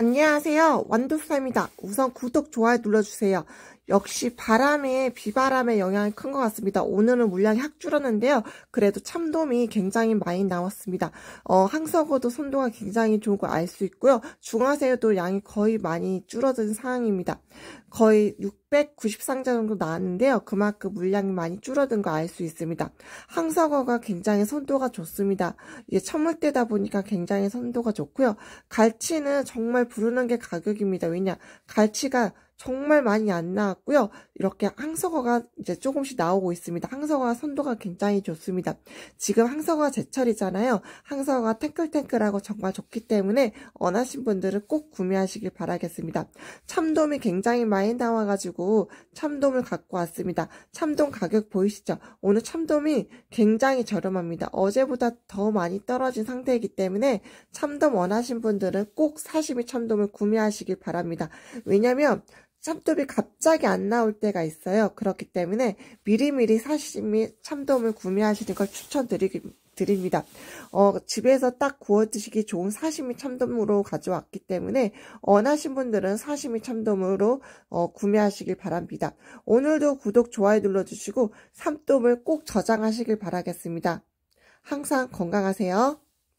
안녕하세요. 완두쌤이다. 우선 구독, 좋아요 눌러주세요. 역시 바람에 비바람의 영향이 큰 것 같습니다. 오늘은 물량이 확 줄었는데요. 그래도 참돔이 굉장히 많이 나왔습니다. 어, 항서어도 선도가 굉장히 좋은 걸 알 수 있고요. 중화세우도 양이 거의 많이 줄어든 상황입니다. 거의 690상자 정도 나왔는데요. 그만큼 물량이 많이 줄어든 걸 알 수 있습니다. 항서어가 굉장히 선도가 좋습니다. 이게 천물대다 보니까 굉장히 선도가 좋고요. 갈치는 정말 부르는 게 가격입니다. 왜냐? 갈치가 정말 많이 안 나왔고요. 이렇게 항서어가 이제 조금씩 나오고 있습니다. 항서어 선도가 굉장히 좋습니다. 지금 항서어 제철이잖아요. 항서어가 탱글탱글하고 정말 좋기 때문에 원하신 분들은 꼭 구매하시길 바라겠습니다. 참돔이 굉장히 많이 나와가지고 참돔을 갖고 왔습니다. 참돔 가격 보이시죠? 오늘 참돔이 굉장히 저렴합니다. 어제보다 더 많이 떨어진 상태이기 때문에 참돔 원하신 분들은 꼭 사시미 참돔을 구매하시길 바랍니다. 왜냐면 참돔이 갑자기 안 나올 때가 있어요. 그렇기 때문에 미리미리 사시미 참돔을 구매하시는 걸 추천드립니다. 어, 집에서 딱 구워 드시기 좋은 사시미 참돔으로 가져왔기 때문에 원하신 분들은 사시미 참돔으로 어, 구매하시길 바랍니다. 오늘도 구독, 좋아요 눌러주시고 참돔을 꼭 저장하시길 바라겠습니다. 항상 건강하세요.